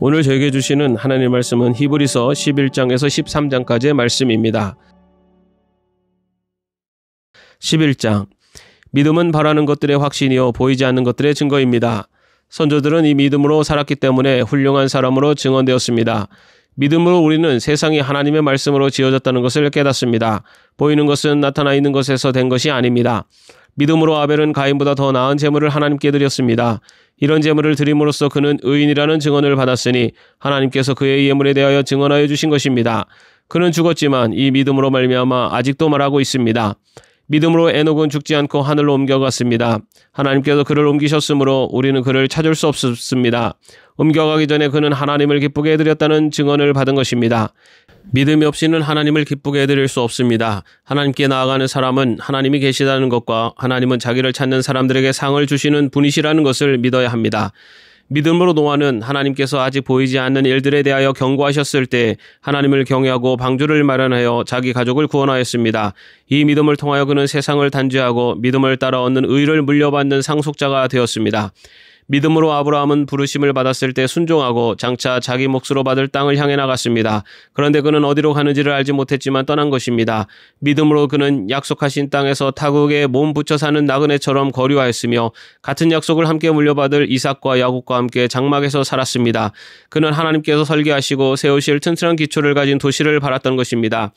오늘 저에게 주시는 하나님 말씀은 히브리서 11장에서 13장까지의 말씀입니다. 11장 믿음은 바라는 것들의 확신이요 보이지 않는 것들의 증거입니다. 선조들은 이 믿음으로 살았기 때문에 훌륭한 사람으로 증언되었습니다. 믿음으로 우리는 세상이 하나님의 말씀으로 지어졌다는 것을 깨닫습니다. 보이는 것은 나타나 있는 것에서 된 것이 아닙니다. 믿음으로 아벨은 가인보다 더 나은 재물을 하나님께 드렸습니다. 이런 재물을 드림으로써 그는 의인이라는 증언을 받았으니 하나님께서 그의 예물에 대하여 증언하여 주신 것입니다. 그는 죽었지만 이 믿음으로 말미암아 아직도 말하고 있습니다. 믿음으로 에녹은 죽지 않고 하늘로 옮겨갔습니다. 하나님께서 그를 옮기셨으므로 우리는 그를 찾을 수 없습니다. 었 옮겨가기 전에 그는 하나님을 기쁘게 해드렸다는 증언을 받은 것입니다. 믿음이 없이는 하나님을 기쁘게 해드릴 수 없습니다. 하나님께 나아가는 사람은 하나님이 계시다는 것과 하나님은 자기를 찾는 사람들에게 상을 주시는 분이시라는 것을 믿어야 합니다. 믿음으로 노아는 하나님께서 아직 보이지 않는 일들에 대하여 경고하셨을 때 하나님을 경외하고 방주를 마련하여 자기 가족을 구원하였습니다. 이 믿음을 통하여 그는 세상을 단죄하고 믿음을 따라 얻는 의를 물려받는 상속자가 되었습니다. 믿음으로 아브라함은 부르심을 받았을 때 순종하고 장차 자기 몫으로 받을 땅을 향해 나갔습니다. 그런데 그는 어디로 가는지를 알지 못했지만 떠난 것입니다. 믿음으로 그는 약속하신 땅에서 타국에 몸 붙여 사는 나그네처럼 거류하였으며 같은 약속을 함께 물려받을 이삭과 야곱과 함께 장막에서 살았습니다. 그는 하나님께서 설계하시고 세우실 튼튼한 기초를 가진 도시를 바랐던 것입니다.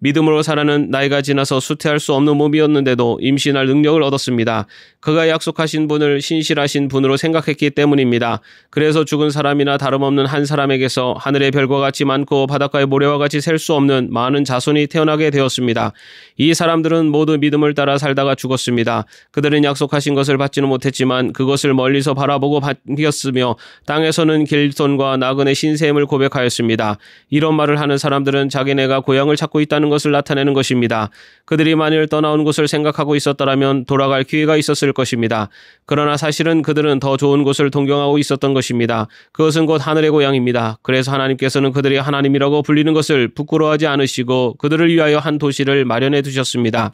믿음으로 살아는 나이가 지나서 수태할 수 없는 몸이었는데도 임신할 능력을 얻었습니다. 그가 약속하신 분을 신실하신 분으로 생각했기 때문입니다. 그래서 죽은 사람이나 다름없는 한 사람에게서 하늘의 별과 같이 많고 바닷가의 모래와 같이 셀 수 없는 많은 자손이 태어나게 되었습니다. 이 사람들은 모두 믿음을 따라 살다가 죽었습니다. 그들은 약속하신 것을 받지는 못했지만 그것을 멀리서 바라보고 반겼으며 땅에서는 길손과 나그네 신세임을 고백하였습니다. 이런 말을 하는 사람들은 자기네가 고향을 찾고 있다는 있다는 것을 나타내는 것입니다. 그들이 만일 떠나온 곳을 생각하고 있었더라면 돌아갈 기회가 있었을 것입니다. 그러나 사실은 그들은 더 좋은 곳을 동경하고 있었던 것입니다. 그것은 곧 하늘의 고향입니다. 그래서 하나님께서는 그들이 하나님이라고 불리는 것을 부끄러워하지 않으시고 그들을 위하여 한 도시를 마련해 두셨습니다.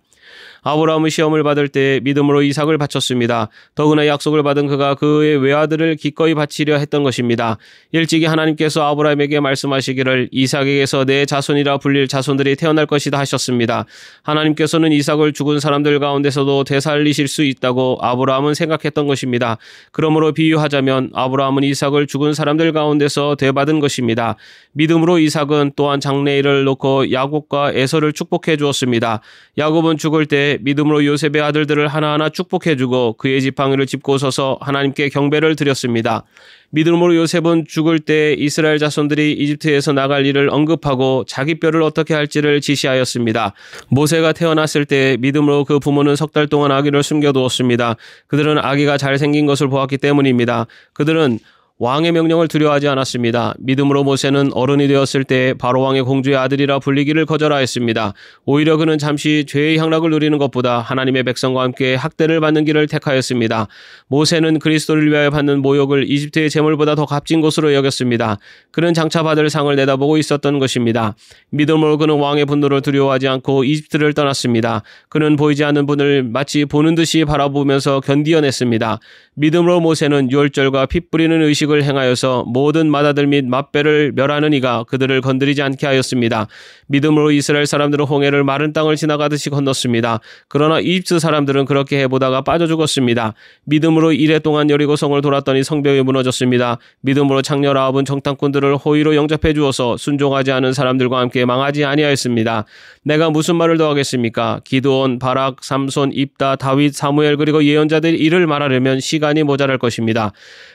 아브라함의 시험을 받을 때 믿음으로 이삭을 바쳤습니다. 더구나 약속을 받은 그가 그의 외아들을 기꺼이 바치려 했던 것입니다. 일찍이 하나님께서 아브라함에게 말씀하시기를 이삭에게서 내 자손이라 불릴 자손들이 태어날 것이다 하셨습니다. 하나님께서는 이삭을 죽은 사람들 가운데서도 되살리실 수 있다고 아브라함은 생각했던 것입니다. 그러므로 비유하자면 아브라함은 이삭을 죽은 사람들 가운데서 되받은 것입니다. 믿음으로 이삭은 또한 장래일을 놓고 야곱과 에서를 축복해 주었습니다. 야곱은 죽을 때 믿음으로 요셉의 아들들을 하나하나 축복해주고 그의 지팡이를 짚고 서서 하나님께 경배를 드렸습니다. 믿음으로 요셉은 죽을 때 이스라엘 자손들이 이집트에서 나갈 일을 언급하고 자기 뼈를 어떻게 할지를 지시하였습니다. 모세가 태어났을 때 믿음으로 그 부모는 석 달 동안 아기를 숨겨두었습니다. 그들은 아기가 잘생긴 것을 보았기 때문입니다. 그들은 왕의 명령을 두려워하지 않았습니다. 믿음으로 모세는 어른이 되었을 때 바로 왕의 공주의 아들이라 불리기를 거절하였습니다. 오히려 그는 잠시 죄의 향락을 누리는 것보다 하나님의 백성과 함께 학대를 받는 길을 택하였습니다. 모세는 그리스도를 위하여 받는 모욕을 이집트의 재물보다 더 값진 것으로 여겼습니다. 그는 장차 받을 상을 내다보고 있었던 것입니다. 믿음으로 그는 왕의 분노를 두려워하지 않고 이집트를 떠났습니다. 그는 보이지 않는 분을 마치 보는 듯이 바라보면서 견디어냈습니다. 믿음으로 모세는 유월절과 핏 뿌리는 의식 곡식을 행하여서 모든 마다들 및 맛배를 멸하는 이가 그들을 건드리지 않게 하였습니다. 믿음으로 이스라엘 사람들은 홍해를 마른 땅을 지나가듯이 건넜습니다. 그러나 이집트 사람들은 그렇게 해보다가 빠져 죽었습니다. 믿음으로 이래 동안 여리고성을 돌았더니 성벽이 무너졌습니다. 믿음으로 창렬 아합은 정탐꾼들을 호의로 영접해 주어서 순종하지 않은 사람들과 함께 망하지 아니하였습니다. 내가 무슨 말을 더하겠습니까? 기도원, 바락, 삼손, 입다, 다윗, 사무엘 그리고 예언자들 이를 말하려면 시간이 모자랄 것입니다.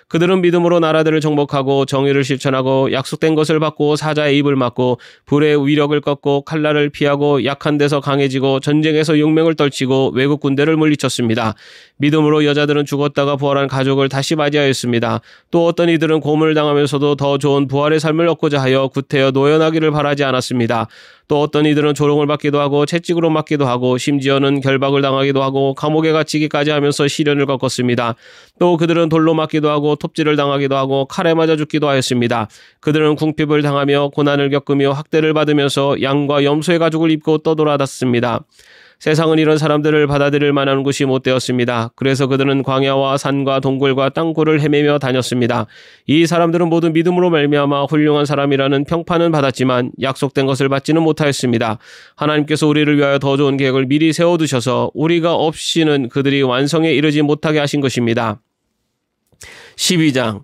그들은 믿음으로 나라들을 정복하고 정의를 실천하고 약속된 것을 받고 사자의 입을 막고 불의 위력을 꺾고 칼날을 피하고 약한 데서 강해지고 전쟁에서 용맹을 떨치고 외국 군대를 물리쳤습니다. 믿음으로 여자들은 죽었다가 부활한 가족을 다시 맞이하였습니다. 또 어떤 이들은 고문을 당하면서도 더 좋은 부활의 삶을 얻고자 하여 구태여 노연하기를 바라지 않았습니다. 또 어떤 이들은 조롱을 받기도 하고 채찍으로 맞기도 하고 심지어는 결박을 당하기도 하고 감옥에 갇히기까지 하면서 시련을 겪었습니다. 또 그들은 돌로 맞기도 하고 톱질을 당하기도 당하기도 하고 칼에 맞아 죽기도 하였습니다. 그들은 궁핍을 당하며 고난을 겪으며 학대를 받으면서 양과 염소의 가죽을 입고 떠돌아다녔습니다. 세상은 이런 사람들을 받아들일 만한 곳이 못 되었습니다. 그래서 그들은 광야와 산과 동굴과 땅굴을 헤매며 다녔습니다. 이 사람들은 모두 믿음으로 말미암아 훌륭한 사람이라는 평판은 받았지만 약속된 것을 받지는 못하였습니다. 하나님께서 우리를 위하여 더 좋은 계획을 미리 세워두셔서 우리가 없이는 그들이 완성에 이르지 못하게 하신 것입니다. 12장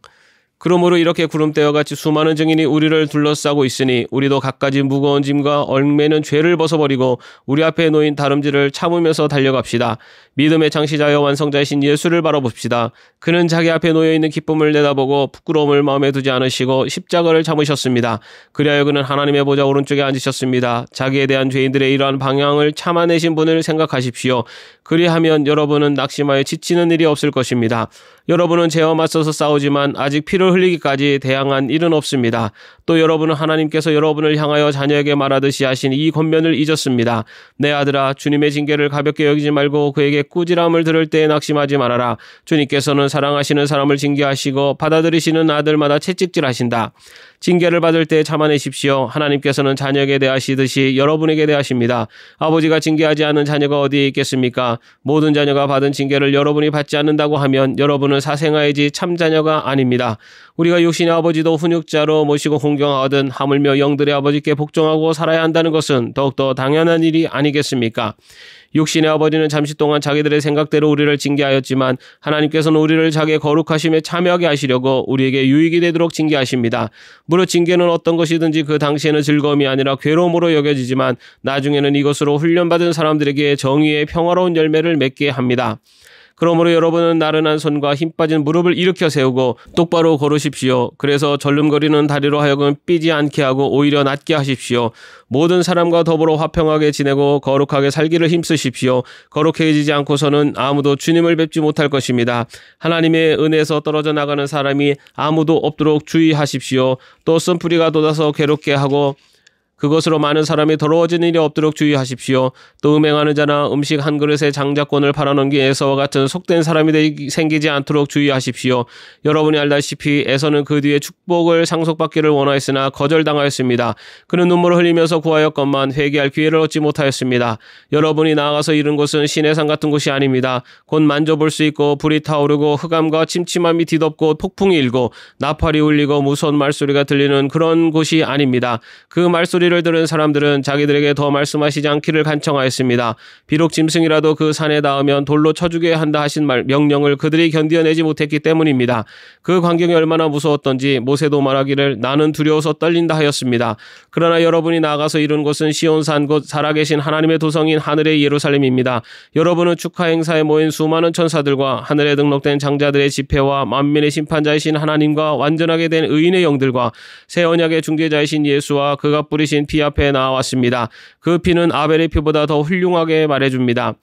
그러므로 이렇게 구름대와 같이 수많은 증인이 우리를 둘러싸고 있으니 우리도 갖가지 무거운 짐과 얽매는 죄를 벗어버리고 우리 앞에 놓인 다름질을 참으면서 달려갑시다. 믿음의 장시자여 완성자이신 예수를 바라봅시다. 그는 자기 앞에 놓여있는 기쁨을 내다보고 부끄러움을 마음에 두지 않으시고 십자가를 참으셨습니다. 그리하여 그는 하나님의 보좌 오른쪽에 앉으셨습니다. 자기에 대한 죄인들의 이러한 방향을 참아내신 분을 생각하십시오. 그리하면 여러분은 낙심하여 지치는 일이 없을 것입니다. 여러분은 죄와 맞서서 싸우지만 아직 피를 피를 흘리기까지 대항한 일은 없습니다. 또 여러분은 하나님께서 여러분을 향하여 자녀에게 말하듯이 하신 이 권면을 잊었습니다. 내 아들아 주님의 징계를 가볍게 여기지 말고 그에게 꾸지람을 들을 때에 낙심하지 말아라. 주님께서는 사랑하시는 사람을 징계하시고 받아들이시는 아들마다 채찍질하신다. 징계를 받을 때 참아내십시오. 하나님께서는 자녀에게 대하시듯이 여러분에게 대하십니다. 아버지가 징계하지 않은 자녀가 어디에 있겠습니까? 모든 자녀가 받은 징계를 여러분이 받지 않는다고 하면 여러분은 사생아이지 참 자녀가 아닙니다. 우리가 육신의 아버지도 훈육자로 모시고 공경하거든 하물며 영들의 아버지께 복종하고 살아야 한다는 것은 더욱더 당연한 일이 아니겠습니까? 육신의 아버지는 잠시 동안 자기들의 생각대로 우리를 징계하였지만 하나님께서는 우리를 자기의 거룩하심에 참여하게 하시려고 우리에게 유익이 되도록 징계하십니다. 무릇 징계는 어떤 것이든지 그 당시에는 즐거움이 아니라 괴로움으로 여겨지지만 나중에는 이것으로 훈련받은 사람들에게 정의의 평화로운 열매를 맺게 합니다. 그러므로 여러분은 나른한 손과 힘 빠진 무릎을 일으켜 세우고 똑바로 걸으십시오. 그래서 절름거리는 다리로 하여금 삐지 않게 하고 오히려 낮게 하십시오. 모든 사람과 더불어 화평하게 지내고 거룩하게 살기를 힘쓰십시오. 거룩해지지 않고서는 아무도 주님을 뵙지 못할 것입니다. 하나님의 은혜에서 떨어져 나가는 사람이 아무도 없도록 주의하십시오. 또 쓴풀이가 돋아서 괴롭게 하고 그것으로 많은 사람이 더러워진 일이 없도록 주의하십시오. 또 음행하는 자나 음식 한 그릇의 장자권을 팔아넘긴 에서와 같은 속된 사람이 생기지 않도록 주의하십시오. 여러분이 알다시피 에서는 그 뒤에 축복을 상속받기를 원하였으나 거절당하였습니다. 그는 눈물을 흘리면서 구하였건만 회개할 기회를 얻지 못하였습니다. 여러분이 나아가서 이른 곳은 시내산 같은 곳이 아닙니다. 곧 만져볼 수 있고 불이 타오르고 흑암과 침침함이 뒤덮고 폭풍이 일고 나팔이 울리고 무서운 말소리가 들리는 그런 곳이 아닙니다. 그 말소리 소리를 들은 사람들은 자기들에게 더 말씀하시지 않기를 간청하였습니다. 비록 짐승이라도 그 산에 닿으면 돌로 쳐주게 한다 하신 말, 명령을 그들이 견뎌내지 못했기 때문입니다. 그 광경이 얼마나 무서웠던지 모세도 말하기를 나는 두려워서 떨린다 하였습니다. 그러나 여러분이 나아가서 이룬 곳은 시온산 곳 살아계신 하나님의 도성인 하늘의 예루살렘입니다. 여러분은 축하 행사에 모인 수많은 천사들과 하늘에 등록된 장자들의 집회와 만민의 심판자이신 하나님과 완전하게 된 의인의 영들과 새 언약의 중재자이신 예수와 그가 뿌리신 대신 피 앞에 나왔습니다. 그 피는 아벨의 피보다 더 훌륭하게 말해줍니다.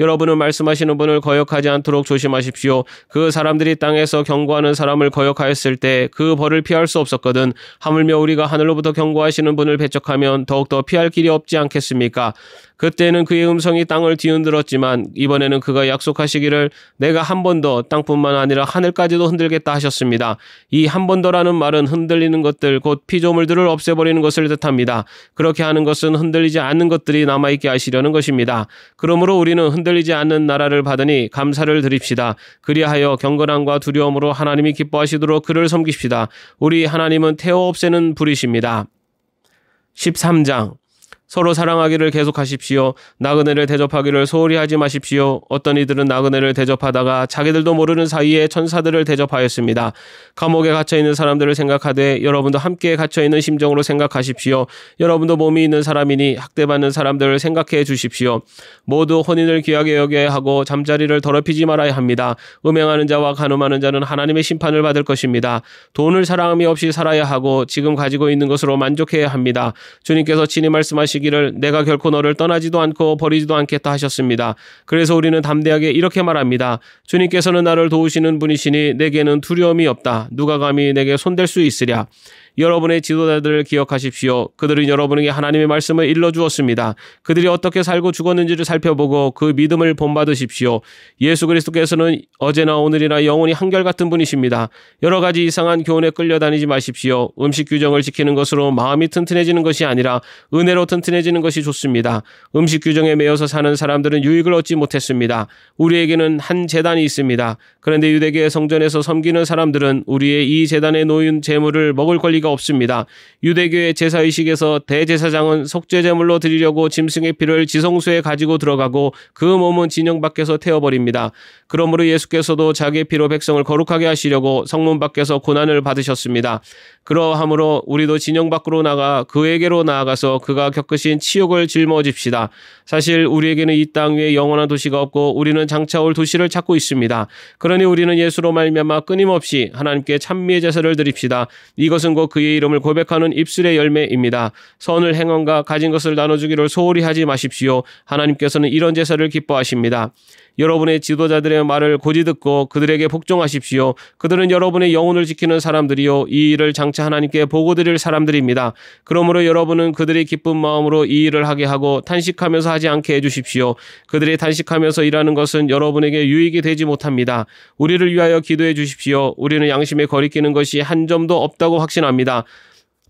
여러분은 말씀하시는 분을 거역하지 않도록 조심하십시오. 그 사람들이 땅에서 경고하는 사람을 거역하였을 때 그 벌을 피할 수 없었거든. 하물며 우리가 하늘로부터 경고하시는 분을 배척하면 더욱더 피할 길이 없지 않겠습니까? 그때는 그의 음성이 땅을 뒤흔들었지만 이번에는 그가 약속하시기를 내가 한 번 더 땅뿐만 아니라 하늘까지도 흔들겠다 하셨습니다. 이 한 번 더라는 말은 흔들리는 것들 곧 피조물들을 없애버리는 것을 뜻합니다. 그렇게 하는 것은 흔들리지 않는 것들이 남아있게 하시려는 것입니다. 그러므로 우리는 흔들리지 않는 나라를 받으니 감사를 드립시다. 그리하여 경건함과 두려움으로 하나님이 기뻐하시도록 그를 섬깁시다 우리 하나님은 태워 없애는 불이십니다. 13장 서로 사랑하기를 계속하십시오. 나그네를 대접하기를 소홀히 하지 마십시오. 어떤 이들은 나그네를 대접하다가 자기들도 모르는 사이에 천사들을 대접하였습니다. 감옥에 갇혀 있는 사람들을 생각하되 여러분도 함께 갇혀 있는 심정으로 생각하십시오. 여러분도 몸이 있는 사람이니 학대받는 사람들을 생각해 주십시오. 모두 혼인을 귀하게 여겨야 하고 잠자리를 더럽히지 말아야 합니다. 음행하는 자와 간음하는 자는 하나님의 심판을 받을 것입니다. 돈을 사랑함이 없이 살아야 하고 지금 가지고 있는 것으로 만족해야 합니다. 주님께서 친히 말씀하시기 이르시기를 내가 결코 너를 떠나지도 않고 버리지도 않겠다 하셨습니다. 그래서 우리는 담대하게 이렇게 말합니다. 주님께서는 나를 도우시는 분이시니 내게는 두려움이 없다. 누가 감히 내게 손댈 수 있으랴. 여러분의 지도자들을 기억하십시오. 그들은 여러분에게 하나님의 말씀을 일러주었습니다. 그들이 어떻게 살고 죽었는지를 살펴보고 그 믿음을 본받으십시오. 예수 그리스도께서는 어제나 오늘이나 영원히 한결같은 분이십니다. 여러 가지 이상한 교훈에 끌려다니지 마십시오. 음식 규정을 지키는 것으로 마음이 튼튼해지는 것이 아니라 은혜로 튼튼해지는 것이 좋습니다. 음식 규정에 매여서 사는 사람들은 유익을 얻지 못했습니다. 우리에게는 한 재단이 있습니다. 그런데 유대계 의 성전에서 섬기는 사람들은 우리의 이 재단에 놓인 재물을 먹을 권리가 의미가 없습니다. 유대교의 제사의식에서 대제사장은 속죄제물로 드리려고 짐승의 피를 지성소에 가지고 들어가고 그 몸은 진영 밖에서 태워버립니다. 그러므로 예수께서도 자기 피로 백성을 거룩하게 하시려고 성문 밖에서 고난을 받으셨습니다. 그러하므로 우리도 진영 밖으로 나가 그에게로 나아가서 그가 겪으신 치욕을 짊어집시다. 사실 우리에게는 이 땅 위에 영원한 도시가 없고 우리는 장차 올 도시를 찾고 있습니다. 그러니 우리는 예수로 말미암아 끊임없이 하나님께 찬미의 제사를 드립시다. 이것은 곧 그의 이름을 고백하는 입술의 열매입니다. 선을 행함과 가진 것을 나눠주기를 소홀히 하지 마십시오. 하나님께서는 이런 제사를 기뻐하십니다. 여러분의 지도자들의 말을 고지 듣고 그들에게 복종하십시오. 그들은 여러분의 영혼을 지키는 사람들이요. 이 일을 장차 하나님께 보고드릴 사람들입니다. 그러므로 여러분은 그들이 기쁜 마음으로 이 일을 하게 하고 탄식하면서 하지 않게 해주십시오. 그들이 탄식하면서 일하는 것은 여러분에게 유익이 되지 못합니다. 우리를 위하여 기도해 주십시오. 우리는 양심에 거리끼는 것이 한 점도 없다고 확신합니다.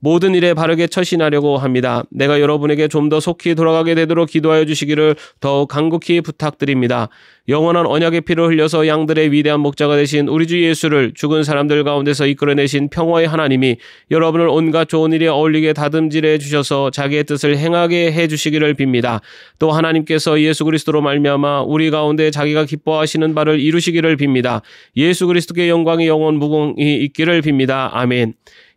모든 일에 바르게 처신하려고 합니다. 내가 여러분에게 좀 더 속히 돌아가게 되도록 기도하여 주시기를 더욱 간곡히 부탁드립니다. 영원한 언약의 피를 흘려서 양들의 위대한 목자가 되신 우리 주 예수를 죽은 사람들 가운데서 이끌어내신 평화의 하나님이 여러분을 온갖 좋은 일에 어울리게 다듬질해 주셔서 자기의 뜻을 행하게 해 주시기를 빕니다. 또 하나님께서 예수 그리스도로 말미암아 우리 가운데 자기가 기뻐하시는 바를 이루시기를 빕니다. 예수 그리스도께 영광이 영원 무궁히 있기를 빕니다. 아멘.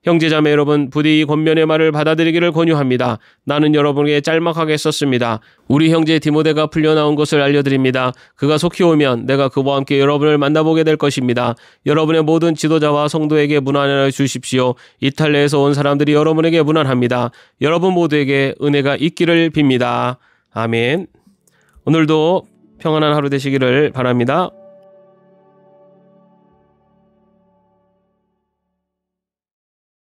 형제자매 여러분 부디 이 권면의 말을 받아들이기를 권유합니다. 나는 여러분에게 짤막하게 썼습니다. 우리 형제 디모데가 풀려나온 것을 알려드립니다. 그가 속히 오면 내가 그와 함께 여러분을 만나보게 될 것입니다. 여러분의 모든 지도자와 성도에게 문안하여 주십시오. 이탈리아에서 온 사람들이 여러분에게 문안합니다. 여러분 모두에게 은혜가 있기를 빕니다. 아멘. 오늘도 평안한 하루 되시기를 바랍니다.